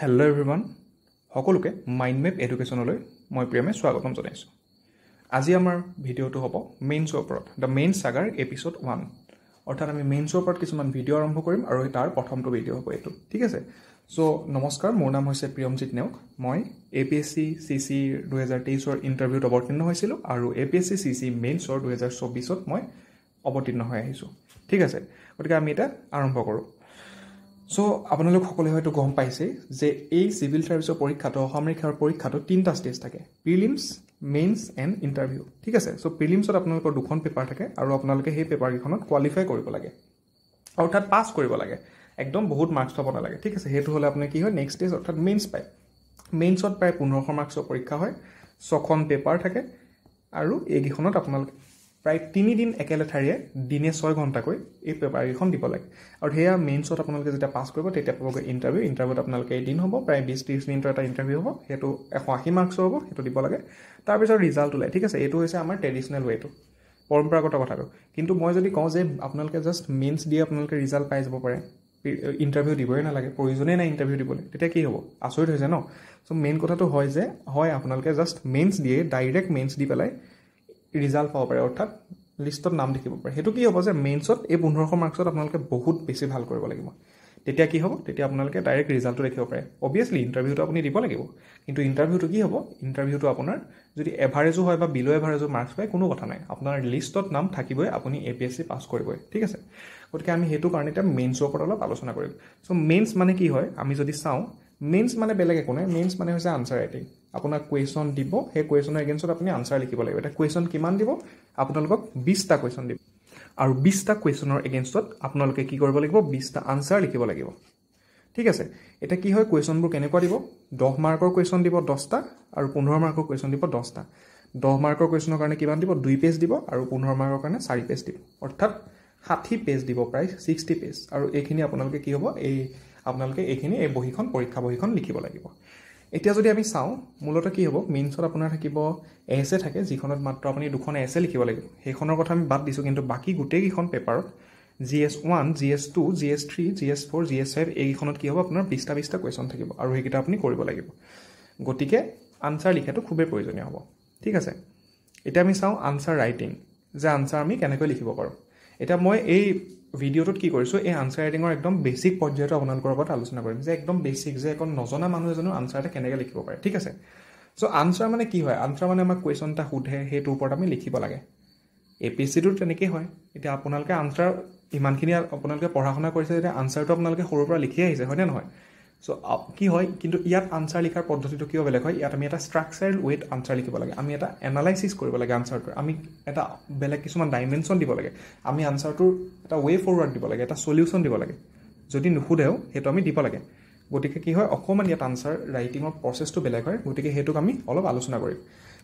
hello' everyone সকলোকে mind map এডুকেশ্যনলৈ মই প্ৰেমে স্বাগতম জনাইছোঁ আজি আমাৰ ভিডিঅ'টো হ'ব মেইনছৰ ওপৰত the main saga episode one অৰ্থাৎ আমি মেইনছৰ ওপৰত কিছুমান ভিডিঅ' আৰম্ভ কৰিম আৰু তাৰ প্ৰথমটো ভিডিঅ' হ'ব এইটো ঠিক আছে চ' নমস্কাৰ মোৰ নাম হৈছে প্ৰিয়মজিত নেওগ মই A P S C C C দুহেজাৰ তেইছৰ ইণ্টাৰভিউত অৱতীৰ্ণ হৈছিলোঁ আৰু A P S C C C মেইনছৰ দুহেজাৰ চৌবিছত মই অৱতীৰ্ণ হৈ আহিছোঁ ঠিক আছে গতিকে আমি এতিয়া আৰম্ভ কৰোঁ চ' আপোনালোক সকলোৱে হয়তো গম পাইছেই যে এই চিভিল ছাৰ্ভিছৰ পৰীক্ষাটো অসামৰিক সেৱাৰ পৰীক্ষাটো তিনিটা ষ্টেজ থাকে প্ৰিলিমছ মেইনছ এণ্ড ইণ্টাৰভিউ ঠিক আছে চ' প্ৰিলিমছত আপোনালোকৰ দুখন পেপাৰ থাকে আৰু আপোনালোকে সেই পেপাৰকেইখনত কোৱালিফাই কৰিব লাগে অৰ্থাৎ পাছ কৰিব লাগে একদম বহুত মাৰ্কছ পাব নালাগে ঠিক আছে সেইটো হ'লে আপোনাৰ কি হয় নেক্সট ষ্টেজ অৰ্থাৎ মেইনছ পায় মেইনছত প্ৰায় পোন্ধৰশ মাৰ্কছৰ পৰীক্ষা হয় ছখন পেপাৰ থাকে আৰু এইকেইখনত আপোনালোকে প্ৰায় তিনিদিন একেলেথাৰিয়ে দিনে ছয় ঘণ্টাকৈ এই পেপাৰকেইখন দিব লাগে আৰু সেয়া মেইনছত আপোনালোকে যেতিয়া পাছ কৰিব তেতিয়া পাবগৈ ইণ্টাৰভিউ ইণ্টাৰভিউত আপোনালোকে এদিন হ'ব প্ৰায় বিছ ত্ৰিছ মিনিটৰ এটা ইণ্টাৰভিউ হ'ব সেইটো এশ আশী মাৰ্কছো হ'ব সেইটো দিব লাগে তাৰপিছত ৰিজাল্ট ওলায় ঠিক আছে এইটো হৈছে আমাৰ ট্ৰেডিশ্যনেল ৱেটো পৰম্পৰাগত কথাটো কিন্তু মই যদি কওঁ যে আপোনালোকে জাষ্ট মেইনছ দিয়ে আপোনালোকে ৰিজাল্ট পাই যাব পাৰে ইণ্টাৰভিউ দিবই নালাগে প্ৰয়োজনেই নাই ইণ্টাৰভিউ দিবলৈ তেতিয়া কি হ'ব আচৰিত হৈছে ন চ' মেইন কথাটো হয় যে হয় আপোনালোকে জাষ্ট মেইনছ দিয়ে ডাইৰেক্ট মেইনছ দি পেলাই ৰিজাল্ট পাব পাৰে অৰ্থাৎ লিষ্টত নাম দেখিব পাৰে সেইটো কি হ'ব যে মেইনছত এই পোন্ধৰশ মাৰ্কছত আপোনালোকে বহুত বেছি ভাল কৰিব লাগিব তেতিয়া কি হ'ব তেতিয়া আপোনালোকে ডাইৰেক্ট ৰিজাল্টটো দেখিব পাৰে অভিয়াছলি ইণ্টাৰভিউটো আপুনি দিব লাগিব কিন্তু ইণ্টাৰভিউটো কি হ'ব ইণ্টাৰভিউটো আপোনাৰ যদি এভাৰেজো হয় বা বিল' এভাৰেজো মাৰ্কছ পায় কোনো কথা নাই আপোনাৰ লিষ্টত নাম থাকিবই আপুনি A P S C pass কৰিবই ঠিক আছে গতিকে আমি সেইটো কাৰণে এতিয়া মেইনছৰ ওপৰত অলপ আলোচনা কৰিম চ' মেইনছ মানে কি হয় আমি যদি চাওঁ মেইনছ মানে বেলেগ একো নাই মেইনছ মানে হৈছে আনচাৰ ৰাইটিং আপোনাক কুৱেশ্যন দিব সেই কুৱেশ্যনৰ এগেইনষ্টত আপুনি আনচাৰ লিখিব লাগিব এতিয়া কুৱেশ্যন কিমান দিব আপোনালোকক বিছটা কুৱেশ্যন দিব আৰু বিছটা কুৱেশ্যনৰ এগেইনষ্টত আপোনালোকে কি কৰিব লাগিব বিছটা আনচাৰ লিখিব লাগিব ঠিক আছে এতিয়া কি হয় কুৱেশ্যনবোৰ কেনেকুৱা দিব দহ মাৰ্কৰ কুৱেশ্যন দিব দহটা আৰু পোন্ধৰ মাৰ্কৰ কুৱেশ্যন দিব দহটা দহ মাৰ্কৰ কুৱেশ্যনৰ কাৰণে কিমান দিব দুই পেজ দিব আৰু পোন্ধৰ মাৰ্কৰ কাৰণে চাৰি পেজ দিব অৰ্থাৎ ষাঠি পেজ দিব প্ৰায় ছিক্সটি পেজ আৰু এইখিনি আপোনালোকে কি হ'ব এই আপোনালোকে এইখিনি এই বহীখন পৰীক্ষা বহীখন লিখিব লাগিব এতিয়া যদি আমি চাওঁ মূলতঃ কি হ'ব মেইনছত আপোনাৰ থাকিব এছ এ থাকে যিখনত মাত্ৰ আপুনি দুখন এছ এ লিখিব লাগিব সেইখনৰ কথা আমি বাদ দিছোঁ কিন্তু বাকী গোটেইকেইখন পেপাৰত G S one G S two G S three G S four G S five এইকেইখনত কি হ'ব আপোনাৰ বিছটা বিছটা কুৱেশ্যন থাকিব আৰু সেইকেইটা আপুনি কৰিব লাগিব গতিকে আনচাৰ লিখাটো খুবেই প্ৰয়োজনীয় হ'ব ঠিক আছে এতিয়া আমি চাওঁ আনচাৰ ৰাইটিং যে আনচাৰ আমি কেনেকৈ লিখিব পাৰোঁ এতিয়া মই এই ভিডিঅ'টোত কি কৰিছোঁ এই আনচাৰ ৰাইটিঙৰ একদম বেছিক পৰ্যায়টো আপোনালোকৰ ওপৰত আলোচনা কৰিম যে একদম বেছিক যে এখন নজনা মানুহ এজনো আনচাৰ এটা কেনেকৈ লিখিব পাৰে ঠিক আছে চ' আনচাৰ মানে কি হয় আনচাৰ মানে আমাক কুৱেশ্যন এটা সোধে সেইটোৰ ওপৰত আমি লিখিব লাগে এ পি এছ চিটো তেনেকেই হয় এতিয়া আপোনালোকে আনচাৰ ইমানখিনি আপোনালোকে পঢ়া শুনা কৰিছে যেতিয়া আনচাৰটো আপোনালোকে সৰুৰ পৰা লিখি আহিছে হয়নে নহয় চ' কি হয় কিন্তু ইয়াত আনচাৰ লিখাৰ পদ্ধতিটো কিয় বেলেগ হয় ইয়াত আমি এটা ষ্ট্ৰাকচাৰেল ৱেত আনচাৰ লিখিব লাগে আমি এটা এনালাইচিছ কৰিব লাগে আনচাৰটোৰ আমি এটা বেলেগ কিছুমান ডাইমেনশ্যন দিব লাগে আমি আনচাৰটোৰ এটা ৱে ফৰৱাৰ্ড দিব লাগে এটা চলিউশ্যন দিব লাগে যদি নুসুধেও সেইটো আমি দিব লাগে গতিকে কি হয় অকণমান ইয়াত আনচাৰ ৰাইটিঙৰ প্ৰচেছটো বেলেগ হয় গতিকে সেইটোক আমি অলপ আলোচনা কৰিম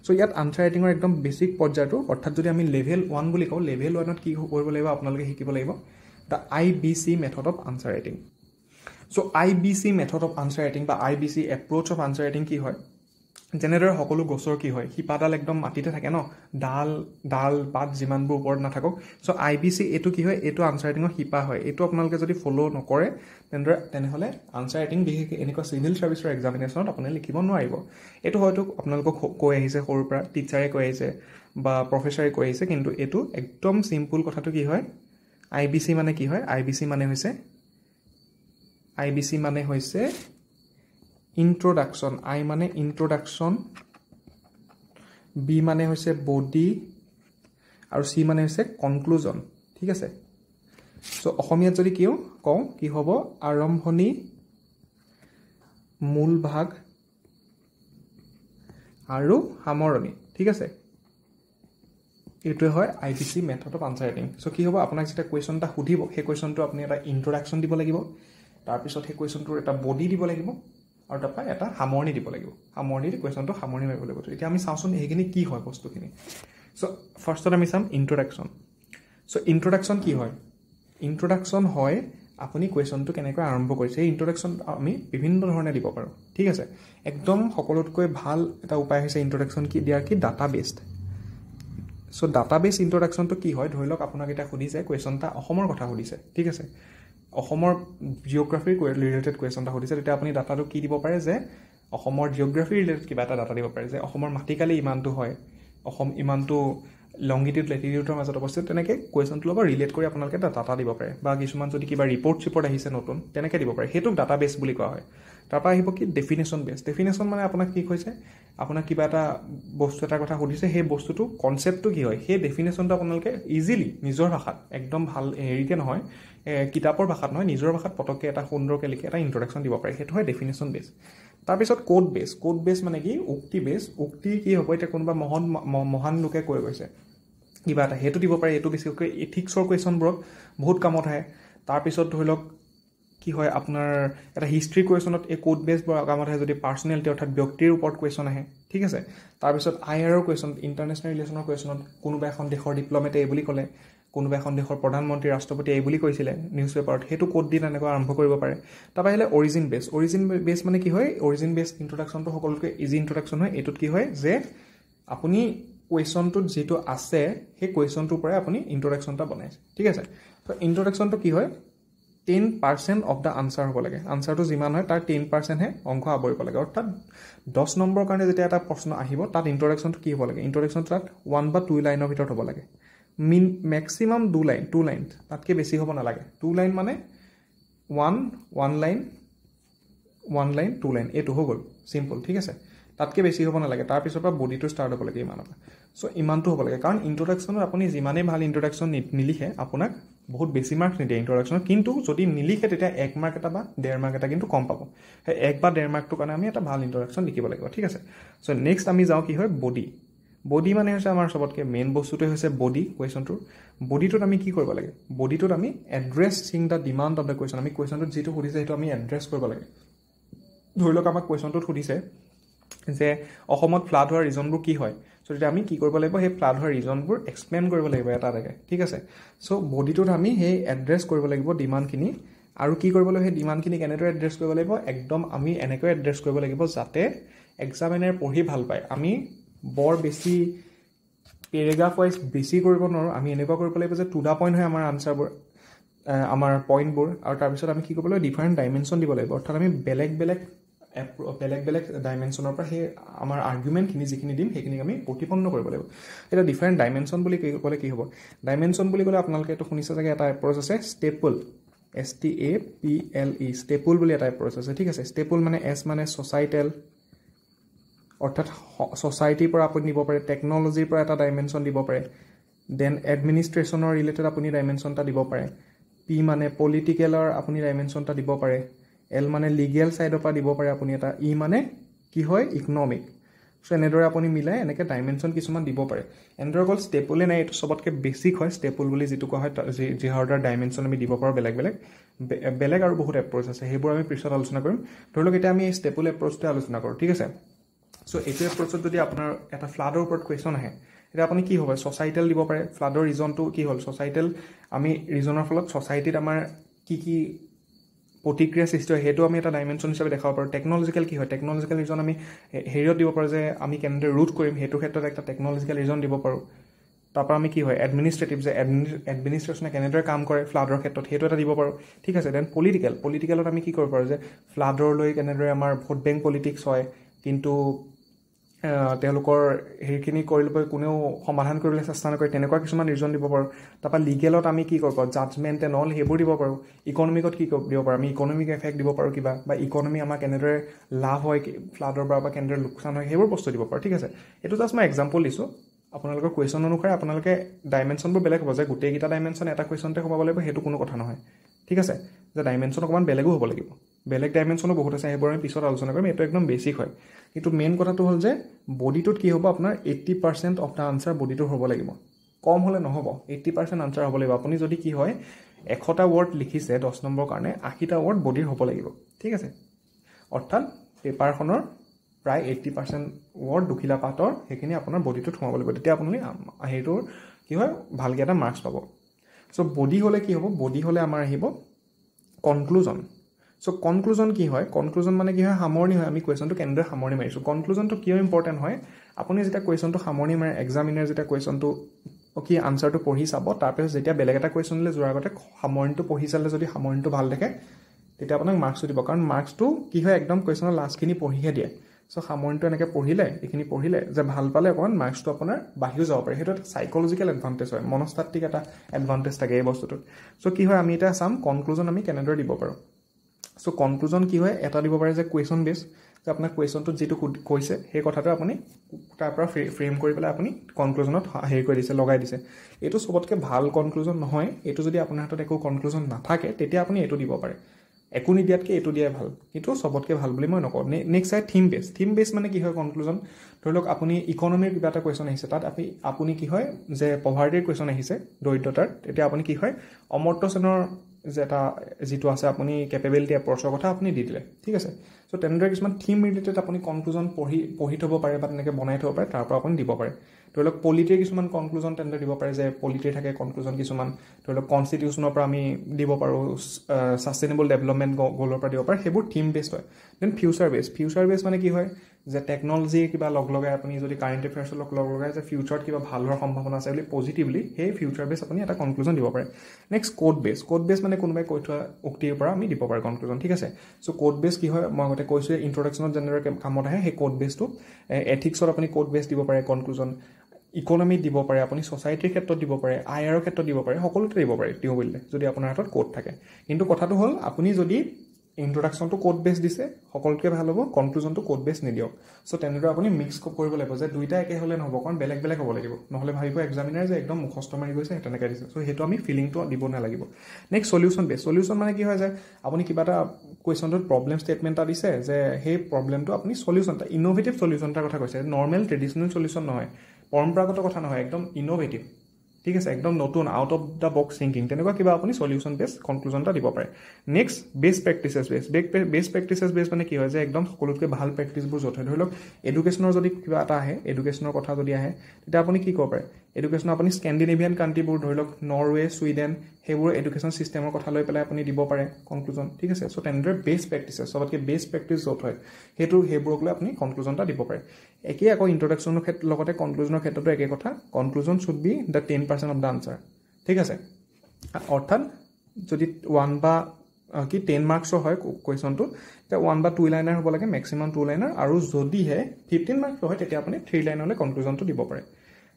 চ' ইয়াত আনচাৰ ৰাইটিঙৰ একদম বেছিক পৰ্যায়টো অৰ্থাৎ যদি আমি লেভেল ওৱান বুলি কওঁ লেভেল ওৱানত কি কৰিব লাগিব আপোনালোকে শিকিব লাগিব the I B C method of answer writing so' I B C method of answer writing বা I B C approach of answer writing কি হয় যেনেদৰে সকলো গছৰ কি হয় শিপাডাল একদম মাটিতে থাকে ন ডাল ডাল পাত যিমানবোৰ ওপৰত নাথাকক চ' আই বি চি এইটো কি হয় এইটো আনচাৰ ৰাইটিঙৰ শিপা হয় এইটো আপোনালোকে যদি ফ'ল' নকৰে তেনেদৰে তেনেহ'লে আনচাৰ ৰাইটিং বিশেষকৈ এনেকুৱা চিভিল ছাৰ্ভিচৰ এক্সামিনেশ্যনত আপুনি লিখিব নোৱাৰিব এইটো হয়তো আপোনালোকক কৈ আহিছে সৰুৰ পৰা টিচাৰে কৈ আহিছে বা প্ৰফেচাৰে কৈ আহিছে কিন্তু এইটো একদম ছিম্পুল কথাটো কি হয় আই বি চি মানে কি হয় আই বি চি মানে হৈছে আই বি চি মানে হৈছে ইন্ট্ৰডাকশ্যন আই মানে ইন্ট্ৰডাকশ্যন বি মানে হৈছে বডি আৰু চি মানে হৈছে কনক্লুজন ঠিক আছে চ' অসমীয়াত যদি কিয় কওঁ কি হ'ব আৰম্ভণি মূল ভাগ আৰু সামৰণি ঠিক আছে এইটোৱে হয় I P C method of answer writing so' কি হ'ব আপোনাক যেতিয়া কুৱেশ্যন এটা সুধিব সেই কুৱেশ্যনটো আপুনি এটা ইন্ট্ৰডাকশ্যন দিব লাগিব তাৰপিছত সেই কুৱেশ্যনটোৰ এটা বডি দিব লাগিব আৰু তাৰপৰা এটা সামৰণি দিব লাগিব সামৰণি দি কুৱেশ্যনটো সামৰণি মাৰিব লাগিব এতিয়া আমি চাওঁচোন সেইখিনি কি হয় বস্তুখিনি চ' ফাৰ্ষ্টত আমি চাম ইন্ট্ৰডাকশ্যন চ' ইন্ট্ৰডাকশ্যন কি হয় ইন্ট্ৰডাকশ্যন হয় আপুনি কুৱেশ্যনটো কেনেকৈ আৰম্ভ কৰিছে সেই ইণ্ট্ৰডাকশ্যন আমি বিভিন্ন ধৰণে দিব পাৰোঁ ঠিক আছে একদম সকলোতকৈ ভাল এটা উপায় হৈছে ইণ্ট্ৰডাকশ্যন কি দিয়াৰ কি ডাটা বেছ চ' ডাটা বেছ ইণ্ট্ৰডাকশ্যনটো কি হয় ধৰি লওক আপোনাক এতিয়া সুধিছে কুৱেশ্যন এটা অসমৰ কথা সুধিছে ঠিক আছে অসমৰ জিঅ'গ্ৰাফিৰ ৰিলেটেড কুৱেশ্যন এটা সুধিছে তেতিয়া আপুনি ডাটাটো কি দিব পাৰে যে অসমৰ জিঅ'গ্ৰাফিৰ ৰিলেটেড কিবা এটা ডাটা দিব পাৰে যে অসমৰ মাটিকালি ইমানটো হয় অসম ইমানটো লংগিটিউড লেটিটিউডৰ মাজত অৱস্থিত তেনেকৈ কুৱেশ্যনটো লগত ৰিলেট কৰি আপোনালোকে ডাটা দিব পাৰে বা কিছুমান যদি কিবা ৰিপৰ্ট চিপৰ্ট আহিছে নতুন তেনেকৈ দিব পাৰে সেইটোক ডাটা বেছ বুলি কোৱা হয় তাৰপৰা আহিব কি ডেফিনেশ্যন বেছ ডেফিনেশ্যন মানে আপোনাক কি কৈছে আপোনাক কিবা এটা বস্তু এটাৰ কথা সুধিছে সেই বস্তুটো কনচেপ্টটো কি হয় সেই ডেফিনেশ্যনটো আপোনালোকে ইজিলি নিজৰ ভাষাত একদম ভাল হেৰিকৈ নহয় কিতাপৰ ভাষাত নহয় নিজৰ ভাষাত পটককৈ এটা সুন্দৰকৈ লিখি এটা ইণ্ট্ৰডাকশ্যন দিব পাৰে সেইটো হয় ডেফিনেশ্যন বেছ তাৰপিছত কোড বেছ কোড বেছ মানে কি উক্তি বেছ উক্তি কি হ'ব এতিয়া কোনোবা মহান মহান লোকে কৈ গৈছে কিবা এটা সেইটো দিব পাৰে এইটো বেছিকৈ এথিক্সৰ কুৱেশ্যনবোৰক বহুত কামত আহে তাৰপিছত ধৰি লওক কি হয় আপোনাৰ এটা হিষ্ট্ৰী কুৱেশ্যনত এই ক'ড বেছ বৰ আহে যদি পাৰ্চনেলিটি অৰ্থাৎ ব্যক্তিৰ ওপৰত কুৱেশ্যন আহে ঠিক আছে তাৰপিছত আই আৰৰ কুৱেশ্যন ইণ্টাৰনেশ্যনেল ৰিলেশ্যনৰ কুৱেশ্যনত কোনোবা এখন দেশৰ ডিপ্ল'মেটে এই বুলি ক'লে কোনোবা এখন দেশৰ প্ৰধানমন্ত্ৰী ৰাষ্ট্ৰপতিয়ে এই বুলি কৈছিলে নিউজ পেপাৰত সেইটো ক'ড দি তেনেকুৱা আৰম্ভ কৰিব পাৰে তাৰপৰা আহিলে অৰিজিন বেছ অৰিজিন বেছ মানে কি হয় অৰিজিন বেছ ইণ্ট্ৰডাকশ্যনটো সকলোতকৈ ইজি ইণ্ট্ৰডাকশ্যন হয় এইটোত কি হয় যে আপুনি কুৱেশ্যনটোত যিটো আছে সেই কুৱেশ্যনটোৰ পৰাই আপুনি ইণ্ট্ৰডাকশ্যন এটা বনাইছে ঠিক আছে ত' ইণ্ট্ৰডাকশ্যনটো কি হয় ten percent of the answer হ'ব লাগে আনচাৰটো যিমান হয় তাৰ টেন পাৰ্চেণ্টহে অংশ আৱৰিব লাগে অৰ্থাৎ দহ নম্বৰৰ কাৰণে যেতিয়া এটা প্ৰশ্ন আহিব তাত ইণ্ট্ৰডাকশ্যনটো কি হ'ব লাগে ইণ্ট্ৰডাকশ্যনটো তাত ওৱান বা টু লাইনৰ ভিতৰত হ'ব লাগে মিন মেক্সিমাম দু লাইন টু লাইন তাতকৈ বেছি হ'ব নালাগে টু লাইন মানে one one line one line two line এইটো হৈ গ'ল চিম্পল ঠিক আছে তাতকৈ বেছি হ'ব নালাগে তাৰপিছৰ পৰা বডিটো ষ্টাৰ্ট হ'ব লাগে ইমানৰ পৰা চ' ইমানটো হ'ব লাগে কাৰণ ইণ্ট্ৰডাকশ্যনত আপুনি যিমানেই ভাল ইণ্ট্ৰডাকশ্যন নিলিখে আপোনাক বহুত বেছি মাৰ্ক নিদিয়ে ইণ্ট্ৰডাকশ্যনত কিন্তু যদি নিলিখে তেতিয়া এক মাৰ্ক এটা বা ডেৰ মাৰ্ক এটা কিন্তু কম পাব সেই এক বা ডেৰ মাৰ্কটোৰ কাৰণে আমি এটা ভাল ইণ্ট্ৰডাকশ্যন লিখিব লাগিব ঠিক আছে চ' নেক্সট আমি যাওঁ কি হয় বডি বডি মানে হৈছে আমাৰ চবতকৈ মেইন বস্তুটোৱে হৈছে বডি কুৱেশ্যনটোৰ বডিটোত আমি কি কৰিব লাগে বডিটোত আমি addressing the demand of the question আমি কুৱেশ্যনটোত যিটো সুধিছে সেইটো আমি এড্ৰেছ কৰিব লাগে ধৰি লওক আমাক কুৱেশ্যনটোত সুধিছে যে অসমত ফ্লাড হোৱাৰ ৰিজনবোৰ কি হয় চ' তেতিয়া আমি কি কৰিব লাগিব সেই ফ্লাড হোৱাৰ ৰিজনবোৰ এক্সপ্লেইন কৰিব লাগিব এটা এটাকৈ ঠিক আছে চ' বডিটোত আমি সেই এড্ৰেছ কৰিব লাগিব ডিমাণ্ডখিনি আৰু কি কৰিব লাগিব সেই ডিমাণ্ডখিনি কেনেদৰে এড্ৰেছ কৰিব লাগিব একদম আমি এনেকৈ এড্ৰেছ কৰিব লাগিব যাতে এক্সামিনাৰ পঢ়ি ভাল পায় আমি বৰ বেছি পেৰেগ্ৰাফ ৱাইজ বেছি কৰিব নোৱাৰোঁ আমি এনেকুৱা কৰিব লাগিব যে টু দা পইণ্ট হয় আমাৰ আনচাৰবোৰ আমাৰ পইণ্টবোৰ আৰু তাৰপিছত আমি কি কৰিব লাগিব ডিফাৰেণ্ট ডাইমেনশ্যন দিব লাগিব অৰ্থাৎ আমি বেলেগ বেলেগ বেলেগ বেলেগ ডাইমেনশ্যনৰ পৰা সেই আমাৰ আৰ্গুমেণ্টখিনি যিখিনি দিম সেইখিনি আমি প্ৰতিপন্ন কৰিব লাগিব এতিয়া ডিফাৰেণ্ট ডাইমেনশ্যন বুলি ক'লে কি হ'ব ডাইমেনশ্যন বুলি ক'লে আপোনালোকে এইটো শুনিছে চাগে এটা এপ্ৰ'চ আছে staple S T A P L E staple বুলি এটা এপ্ৰ'চ আছে ঠিক আছে ষ্টেপুল মানে এছ মানে চচাইটেল অৰ্থাৎ ছ'চাইটিৰ পৰা আপুনি দিব পাৰে টেকন'লজিৰ পৰা এটা ডাইমেনশ্যন দিব পাৰে দেন এডমিনিষ্ট্ৰেশ্যনৰ ৰিলেটেড আপুনি ডাইমেনশ্যন এটা দিব পাৰে পি মানে পলিটিকেলৰ আপুনি ডাইমেনশ্যন এটা দিব পাৰে এল মানে লিগেল ছাইডৰ পৰা দিব পাৰে আপুনি এটা ই e মানে কি হয় ইকনমিক চ' এনেদৰে আপুনি মিলাই এনেকৈ ডাইমেনশ্যন কিছুমান দিব পাৰে এনেদৰে অকল ষ্টেপুলে নাই এইটো চবতকৈ বেছিক হয় ষ্টেপুল বুলি যিটো কোৱা হয় যি যি অৰ্ডাৰ ডাইমেনশ্যন আমি দিব পাৰোঁ বেলেগ বেলেগ বেলেগ আৰু বহুত এপ্ৰ'চ আছে সেইবোৰ আমি পিছত আলোচনা কৰিম ধৰি লওক এতিয়া আমি এই ষ্টেপুল এপ্ৰ'চটোৱে আলোচনা কৰোঁ ঠিক আছে চ' এইটো এপ্ৰ'চত যদি আপোনাৰ এটা ফ্লাডৰ ওপৰত কুৱেশ্যন আহে এতিয়া আপুনি কি হ'ব ছ'চাইটেল দিব পাৰে ফ্লাডৰ ৰিজনটো কি হ'ল ছ'চাইটেল আমি ৰিজনৰ ফলত ছ'চাইটিত আমাৰ কি কি প্ৰতিক্ৰিয়া সৃষ্টি হয় সেইটো আমি এটা ডাইমেনশ্যন হিচাপে দেখাব পাৰোঁ টেকনলজিকেল কি হয় টেকনলজিকেল ৰিজন আমি হেৰিয়ত দিব পাৰোঁ যে আমি কেনেদৰে ৰুট কৰিম সেইটো ক্ষেত্ৰত এটা টেকনলজিকেল ৰিজন দিব পাৰোঁ তাৰপৰা আমি কি হয় এডমিনিষ্ট্ৰেটিভ যে এডমিনিষ্ট্ৰেশ্যনে কেনেদৰে কাম কৰে ফ্লাডৰ ক্ষেত্ৰত সেইটো এটা দিব পাৰোঁ ঠিক আছে দেন পলিটিকেল পলিটিকেলত আমি কি কৰিব পাৰোঁ যে ফ্লাডৰলৈ কেনেদৰে আমাৰ ভোট বেংক পলিটিক্স হয় কিন্তু তেওঁলোকৰ সেইখিনি কৰিবলৈ কোনেও সমাধান কৰিবলৈ চেষ্টা নকৰে তেনেকুৱা কিছুমান ৰিজন দিব পাৰোঁ তাৰপৰা লিগেলত আমি কি কৰিব পাৰোঁ জাজমেণ্ট এণ্ড অল সেইবোৰ দিব পাৰোঁ ইকনমিকত কি দিব পাৰোঁ আমি ইকনমিক এফেক্ট দিব পাৰোঁ কিবা বা ইকনমি আমাৰ কেনেদৰে লাভ হয় ফ্লাডৰ পৰা বা কেনেদৰে লোকচান হয় সেইবোৰ বস্তু দিব পাৰোঁ ঠিক আছে এইটো জাষ্ট মই এক্সাম্পল দিছোঁ আপোনালোকৰ কুৱেশ্যন অনুসাৰে আপোনালোকে ডাইমেনশ্যনবোৰ বেলেগ হ'ব যে গোটেইকেইটা ডাইমেনশ্যন এটা কুৱেশ্যনতে সোমাব লাগিব সেইটো কোনো কথা নহয় ঠিক আছে যে ডাইমেনশ্যন অকণমান বেলেগো হ'ব লাগিব বেলেগ ডাইমেনশ্যনো বহুত আছে সেইবোৰ আমি পিছত আলোচনা কৰিম এইটো একদম বেছিক হয় কিন্তু মেইন কথাটো হ'ল যে বডিটোত কি হ'ব আপোনাৰ eighty percent of the answer বডিটোৰ হ'ব লাগিব কম হ'লে নহ'ব এইট্টি পাৰ্চেণ্ট আনচাৰ হ'ব লাগিব আপুনি যদি কি হয় এশটা ৱৰ্ড লিখিছে দহ নম্বৰৰ কাৰণে আশীটা ৱৰ্ড বডিৰ হ'ব লাগিব ঠিক আছে অৰ্থাৎ পেপাৰখনৰ প্ৰায় এইট্টি পাৰ্চেণ্ট ৱৰ্ড দুখিলা পাতৰ সেইখিনি আপোনাৰ বডিটোত সোমাব লাগিব তেতিয়া আপুনি সেইটোৰ কি হয় ভালকৈ এটা মাৰ্কছ পাব চ' বডি হ'লে কি হ'ব বডি হ'লে আমাৰ আহিব কনক্লুজন চ' কনক্লুজন কি হয় কনক্লুজন মানে কি হয় সামৰণি হয় আমি কুৱেশ্যনটো কেনেদৰে সামৰণি মাৰিছোঁ কনক্লুজনটো কিয় ইম্পৰ্টেণ্ট হয় আপুনি যেতিয়া কুৱেশ্যনটো সামৰণি মাৰে এক্সামিনাৰ যেতিয়া কুৱেশ্যনটো কি আনচাৰটো পঢ়ি চাব তাৰপিছত যেতিয়া বেলেগ এটা কুৱেশ্যনলৈ যোৱাৰ আগতে সামৰণিটো পঢ়ি চালে যদি সামৰণিটো ভাল দেখে তেতিয়া আপোনাক মাৰ্কছটো দিব কাৰণ মাৰ্কছটো কি হয় একদম কুৱেশ্যনৰ লাষ্টখিনি পঢ়িহে দিয়ে চ' সামৰণিটো এনেকৈ পঢ়িলে এইখিনি পঢ়িলে যে ভাল পালে অকণমান মাৰ্কছটো আপোনাৰ বাঢ়িও যাব পাৰে সেইটো এটা চাইকলজিকেল এডভান্টেজ হয় মনস্তাত্বিক এটা এডভান্টেজ থাকে এই বস্তুটোত চ' কি হয় আমি এতিয়া চাম কনক্লুজন আমি কেনেদৰে দিব পাৰোঁ চ' কনক্লুজন কি হয় এটা দিব পাৰে যে কুৱেশ্যন বেছ যে আপোনাৰ কুৱেশ্যনটোত যিটো কৈছে সেই কথাটো আপুনি তাৰ পৰা ফ্ৰে ফ্ৰেম কৰি পেলাই আপুনি কনক্লুজনত হেৰি কৰি দিছে লগাই দিছে এইটো চবতকৈ ভাল কনক্লুজন নহয় এইটো যদি আপোনাৰ হাতত একো কনক্লুজন নাথাকে তেতিয়া আপুনি এইটো দিব পাৰে একো নিদিয়াতকৈ এইটো দিয়াই ভাল কিন্তু চবতকৈ ভাল বুলি মই নকওঁ নেক্সট চাই থিম বেছ থিম বেছ মানে কি হয় কনক্লুজন ধৰি লওক আপুনি ইকনমিৰ কিবা এটা কুৱেশ্যন আহিছে তাত আপুনি আপুনি কি হয় যে পভাৰ্টিৰ কুৱেশ্যন আহিছে দৰিদ্ৰতাৰ তেতিয়া আপুনি কি হয় অমৰ্ত্য সেনৰ যে এটা যিটো আছে আপুনি কেপেবিলিটি এপ্ৰ'চৰ কথা আপুনি দি দিলে ঠিক আছে চ' তেনেদৰে কিছুমান থিম ৰিলেটেড আপুনি কনক্লুজন পঢ়ি পঢ়ি থ'ব পাৰে বা তেনেকৈ বনাই থ'ব পাৰে তাৰ পৰা আপুনি দিব পাৰে ধৰি লওক পলিটিৰ কিছুমান কনক্লুজন তেনেদৰে দিব পাৰে যে পলিটিৰ থাকে কনক্লুজন কিছুমান ধৰি লওক কনষ্টিটিউশ্যনৰ পৰা আমি দিব পাৰোঁ ছাষ্টেইনেবল ডেভেলপমেণ্ট গ'লৰ পৰা দিব পাৰে সেইবোৰ থিম বেছড হয় then future based future based মানে কি হয় যে টেকন'লজিয়ে কিবা লগ লগাই আপুনি যদি কাৰেণ্ট এফেয়াৰ্ছৰ লগ লগ লগাই যে ফিউচাৰত কিবা ভাল হোৱাৰ সম্ভাৱনা আছে বুলি পজিটিভলি সেই ফিউচাৰ বেছ আপুনি এটা কনক্লুজন দিব পাৰে নেক্সট ক'ড বেছ ক'ড বেছ মানে কোনোবাই কৈ থোৱা উক্তিৰ পৰা আমি দিব পাৰোঁ কনক্লুজন ঠিক আছে চ' ক'ড বেছ কি হয় মই আগতে কৈছোঁ ইণ্ট্ৰডাকশ্যনত যেনেদৰে কামত আহে সেই ক'ড বেছটো এথিক্সত আপুনি ক'ড বেছ দিব পাৰে কনক্লুজন ইকনমিত দিব পাৰে আপুনি ছ'চাইটিৰ ক্ষেত্ৰত দিব পাৰে আই আৰৰ ক্ষেত্ৰত দিব পাৰে সকলোতে দিব পাৰে তিয়ঁহ বুলিলে যদি আপোনাৰ হাতত ক'ড থাকে কিন্তু কথাটো হ'ল আপুনি যদি ইন্ট্ৰডাকশ্যনটো ক'ড বেছ দিছে সকলোতকৈ ভাল হ'ব কনক্লুজনটো ক'ড বেছ নিদিয়ক চ' তেনেদৰে আপুনি মিক্স কৰিব লাগিব যে দুইটা একে হ'লে নহ'ব কাৰণ বেলেগ বেলেগ হ'ব লাগিব নহ'লে ভাবিব এক্সামিনাৰ যে একদম মুখস্থ মাৰি গৈছে সেই তেনেকৈ দিছে চ' সেইটো আমি ফিলিংটো দিব নালাগিব নেক্সট চলিউশ্যন বেছ চলিউশ্যন মানে কি হয় যে আপুনি কিবা এটা কুৱেশ্যনটোত প্ৰব্লেম ষ্টেটমেণ্ট এটা দিছে যে সেই প্ৰব্লেমটো আপুনি চলিউশ্যন এটা ইন'ভেটিভ চলিউশ্যন এটাৰ কথা কৈছে নৰ্মেল ট্ৰেডিশ্যনেল চলিউশ্যন নহয় পৰম্পৰাগত কথা নহয় একদম ইন'ভেটিভ ঠিক আছে একদম নতুন out of the box thinking তেনেকুৱা কিবা আপুনি চলিউশ্যন বেছ কনক্লুজন এটা দিব পাৰে next best practices based best practices based মানে কি হয় যে একদম সকলোতকৈ ভাল প্ৰেক্টিচবোৰ যথে ধৰি লওক এডুকেশ্যনৰ যদি কিবা এটা আহে এডুকেশ্যনৰ কথা যদি আহে তেতিয়া আপুনি কি ক'ব পাৰে এডুকেশ্যন আপুনি স্কেণ্ডিনেভিয়ান কাণ্ট্ৰিবোৰ ধৰি লওক নৰৱে ছুইডেন সেইবোৰ এডুকেশ্যন ছিষ্টেমৰ কথা লৈ পেলাই আপুনি দিব পাৰে কনক্লুজন ঠিক আছে চ' তেনেদৰে বেষ্ট প্ৰেক্টিচেছ চবতকৈ বেষ্ট প্ৰেক্টিছ য'ত হয় সেইটো সেইবোৰক লৈ আপুনি কনক্লুজন এটা দিব পাৰে একেই আকৌ ইণ্ট্ৰডাকশ্যনৰ ক্ষেত্ৰত লগতে কনক্লুজনৰ ক্ষেত্ৰতো একে কথা conclusion should be the ten percent of the answer ঠিক আছে অৰ্থাৎ যদি ওৱান বা কি টেন মাৰ্কছৰ হয় কুৱেশ্যনটো তেতিয়া ওৱান বা টু লাইনাৰ হ'ব লাগে মেক্সিমাম টু লাইনাৰ আৰু যদিহে ফিফটিন মাৰ্কছৰ হয় তেতিয়া আপুনি থ্ৰী লাইনলৈ কনক্লুজনটো দিব পাৰে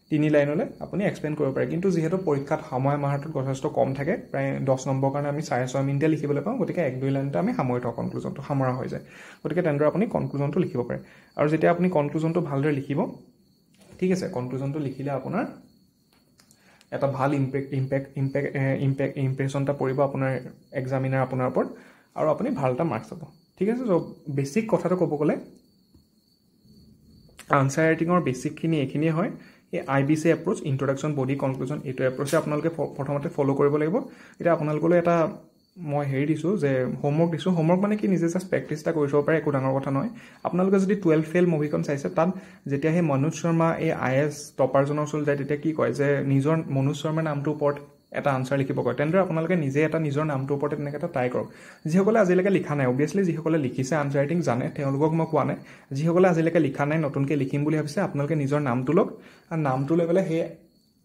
তিনি লাইনলৈ আপুনি এক্সপ্লেইন কৰিব পাৰে কিন্তু যিহেতু পৰীক্ষাত সময় মাহটোত যথেষ্ট কম থাকে প্ৰায় দহ নম্বৰ কাৰণে আমি চাৰে ছয় মিনিটে লিখিবলৈ পাওঁ গতিকে এক দুই লাইনতে আমি সামৰি থওঁ কনক্লুজনটো সামৰা হৈ যায় গতিকে তেনেদৰে আপুনি কনক্লুজনটো লিখিব পাৰে আৰু যেতিয়া আপুনি কনক্লুজনটো ভালদৰে লিখিব ঠিক আছে কনক্লুজনটো লিখিলে আপোনাৰ এটা ভাল impact impact impact impact impression এটা পৰিব আপোনাৰ এক্সামিনাৰ আপোনাৰ ওপৰত আৰু আপুনি ভাল এটা মাৰ্কছ পাব ঠিক আছে চ' বেছিক কথাটো ক'ব গ'লে আনচাৰ ৰাইটিঙৰ বেছিকখিনি এইখিনিয়ে হয় এই I B C approach introduction body conclusion এইটো এপ্ৰ'চে আপোনালোকে প্ৰথমতে ফ'ল' কৰিব লাগিব এতিয়া আপোনালোকলৈ এটা মই হেৰি দিছোঁ যে হোমৱৰ্ক দিছোঁ হোমৱৰ্ক মানে কি নিজে জাষ্ট প্ৰেক্টিছ এটা কৰি চাব পাৰে একো ডাঙৰ কথা নহয় আপোনালোকে যদি টুৱেল্ভ ফেইল মুভিখন চাইছে তাত যেতিয়া সেই মনোজ শৰ্মা এই আই এছ টপাৰজনৰ ওচৰলৈ যায় তেতিয়া কি কয় যে নিজৰ মনোজ শৰ্মাৰ নামটোৰ ওপৰত এটা আনচাৰ লিখিব কয় তেনেদৰে আপোনালোকে নিজে এটা নিজৰ নামটোৰ ওপৰতে তেনেকৈ এটা ট্ৰাই কৰক যিসকলে আজিলৈকে লিখা নাই অভিয়াছলি যিসকলে লিখিছে আনচাৰ ৰাইটিং জানে তেওঁলোকক মই কোৱা নাই যিসকলে আজিলৈকে লিখা নাই নতুনকৈ লিখিম বুলি ভাবিছে আপোনালোকে নিজৰ নামটো লওক আৰু নামটো লৈ পেলাই সেই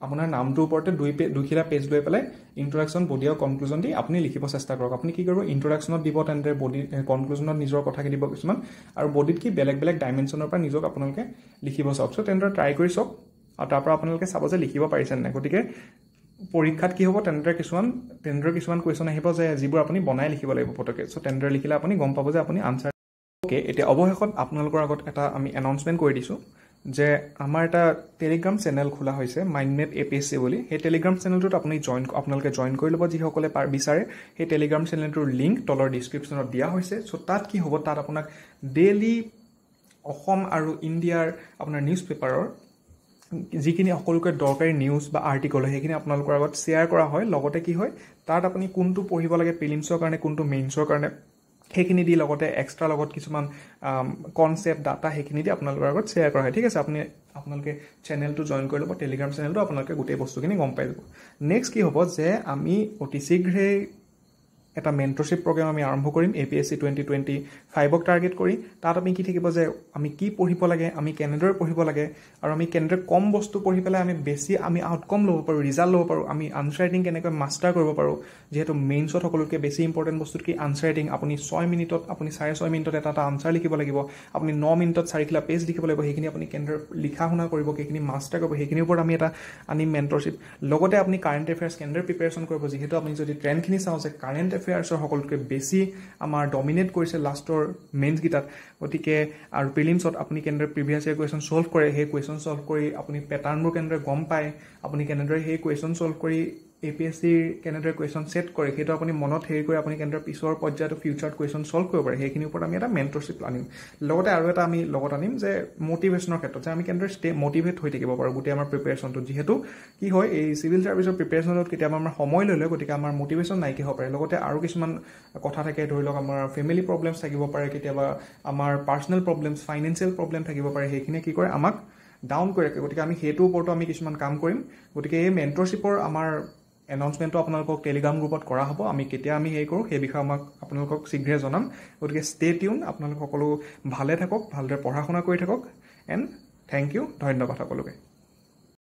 আপোনাৰ নামটোৰ ওপৰতে দুই পে দুইখিলা পেজ লৈ পেলাই ইন্ট্ৰডাকশ্যন বডি আৰু কনক্লুজন দি আপুনি লিখিব চেষ্টা কৰক আপুনি কি কৰিব ইন্ট্ৰডাকশ্যনত দিব তেন্তে বডি কনক্লুজনত নিজৰ কথাকে দিব কিছুমান আৰু বডিত কি বেলেগ বেলেগ ডাইমেনশ্যনৰ পৰা নিজক আপোনালোকে লিখিব চাওক চ' তেনেদৰে ট্ৰাই কৰি চাওক আৰু তাৰপৰা আপোনালোকে চাব যে লিখিব পাৰিছে নাই গতিকে পৰীক্ষাত কি হ'ব তেনেদৰে কিছুমান তেনেদৰে কিছুমান কুৱেশ্যন আহিব যে যিবোৰ আপুনি বনাই লিখিব লাগিব পটককৈ চ' তেনেদৰে লিখিলে আপুনি গম পাব যে আপুনি আনচাৰ অ'কে এতিয়া অৱশেষত আপোনালোকৰ আগত এটা আমি এনাউন্সমেণ্ট কৰি দিছোঁ যে আমাৰ এটা টেলিগ্ৰাম চেনেল খোলা হৈছে mind mind made A P S C বুলি সেই টেলিগ্ৰাম চেনেলটোত আপুনি জইন আপোনালোকে জইন কৰি ল'ব যিসকলে পাৰ বিচাৰে সেই টেলিগ্ৰাম চেনেলটোৰ লিংক তলৰ ডিছক্ৰিপশ্যনত দিয়া হৈছে চ' তাত কি হ'ব তাত আপোনাক ডেইলি অসম আৰু ইণ্ডিয়াৰ আপোনাৰ নিউজ পেপাৰৰ যিখিনি সকলোকে দৰকাৰী নিউজ বা আৰ্টিকল হয় সেইখিনি আপোনালোকৰ আগত শ্বেয়াৰ কৰা হয় লগতে কি হয় তাত আপুনি কোনটো পঢ়িব লাগে প্ৰিলিমছৰ কাৰণে কোনটো মেইনছৰ কাৰণে সেইখিনি দি লগতে এক্সট্ৰা লগত কিছুমান কনচেপ্ট ডাটা সেইখিনি দি আপোনালোকৰ আগত শ্বেয়াৰ কৰা হয় ঠিক আছে আপুনি আপোনালোকে চেনেলটো জইন কৰি ল'ব টেলিগ্ৰাম চেনেলটো আপোনালোকে গোটেই বস্তুখিনি গম পাই যাব নেক্সট কি হ'ব যে আমি অতি শীঘ্ৰেই এটা মেণ্টৰশ্বিপ প্ৰগ্ৰেম আমি আৰম্ভ কৰিম A P S C twenty twenty ফাইভক টাৰ্গেট কৰি তাত আমি কি থাকিব যে আমি কি পঢ়িব লাগে আমি কেনেদৰে পঢ়িব লাগে আৰু আমি কেনেদৰে কম বস্তু পঢ়ি পেলাই আমি বেছি আমি আউটকম ল'ব পাৰোঁ ৰিজাল্ট ল'ব পাৰোঁ আমি আনচাৰ ৰাইটিং কেনেকৈ মাষ্টাৰ কৰিব পাৰোঁ যিহেতু মেইনছত সকলোতকৈ বেছি ইম্পৰ্টেণ্ট বস্তুত কি আনচাৰ ৰাইটিং আপুনি ছয় মিনিটত আপুনি চাৰে ছয় মিনিটত এটা এটা আনচাৰ লিখিব লাগিব আপুনি ন মিনিটত চাৰিখিলা পেজ লিখিব লাগিব সেইখিনি আপুনি কেনেদৰে লিখা শুনা কৰিব সেইখিনি মাষ্টাৰ কৰিব সেইখিনিৰ ওপৰত আমি এটা আনিম মেণ্টৰশ্বিপ লগতে আপুনি কাৰেণ্ট এফেয়াৰ্ছ কেনেদৰে প্ৰিপেৰেশ্যন কৰিব যিহেতু আপুনি যদি ট্ৰেণ্ডখিনি চাওঁ যে কাৰেণ্ট এফেয়াৰ ফেয়াৰ্ছৰ সকলোতকৈ বেছি আমাৰ ডমিনেট কৰিছে লাষ্টৰ মেইনছকেইটাত গতিকে আৰু প্ৰিলিমছত আপুনি কেনেদৰে প্ৰিভিয়াছ ইয়াৰ কুৱেশ্যন ছল্ভ কৰে সেই কুৱেশ্যন ছল্ভ কৰি আপুনি পেটাৰ্ণবোৰ কেনেদৰে গম পায় আপুনি কেনেদৰে সেই কুৱেশ্যন চল্ভ কৰি এ পি এছ চিৰ কেনেদৰে কুৱেশ্যন ছেট কৰে সেইটো আপুনি মনত হেৰি কৰি আপুনি কেনেদৰে পিছৰ পৰ্যায়ত ফিউচাৰত কুৱেশ্যন ছল্ভ কৰিব পাৰে সেইখিনিৰ ওপৰত আমি এটা মেণ্টৰশ্বিপ আনিম লগতে আৰু এটা আমি লগত আনিম যে মটিভেশ্যনৰ ক্ষেত্ৰত যে আমি কেনেদৰে ষ্টে মটিভেট হৈ থাকিব পাৰোঁ গোটেই আমাৰ প্ৰিপেৰেশ্যনটো যিহেতু কি হয় এই চিভিল ছাৰ্ভিছৰ প্ৰিপেৰেশ্যনত কেতিয়াবা আমাৰ সময় লৈ লয় গতিকে আমাৰ মটিভেশ্যন নাইকিয়া হ'ব পাৰে লগতে আৰু কিছুমান কথা থাকে ধৰি লওক আমাৰ ফেমিলি প্ৰব্লেমছ থাকিব পাৰে কেতিয়াবা আমাৰ পাৰ্চনেল প্ৰব্লেমছ ফাইনেন্সিয়েল প্ৰব্লেম থাকিব পাৰে সেইখিনিয়ে কি কৰে আমাক ডাউন কৰি ৰাখে গতিকে আমি সেইটোৰ ওপৰতো আমি কিছুমান কাম কৰিম গতিকে এই মেণ্টৰশ্বিপৰ আমাৰ এনাউন্সমেণ্টটো আপোনালোকক টেলিগ্ৰাম গ্ৰুপত কৰা হ'ব আমি কেতিয়া আমি হেৰি কৰোঁ সেই বিষয়ে আমাক আপোনালোকক শীঘ্ৰে জনাম গতিকে ষ্টে টিউন আপোনালোক সকলো ভালে থাকক ভালদৰে পঢ়া শুনা কৰি থাকক এণ্ড থেংক ইউ ধন্যবাদ সকলোকে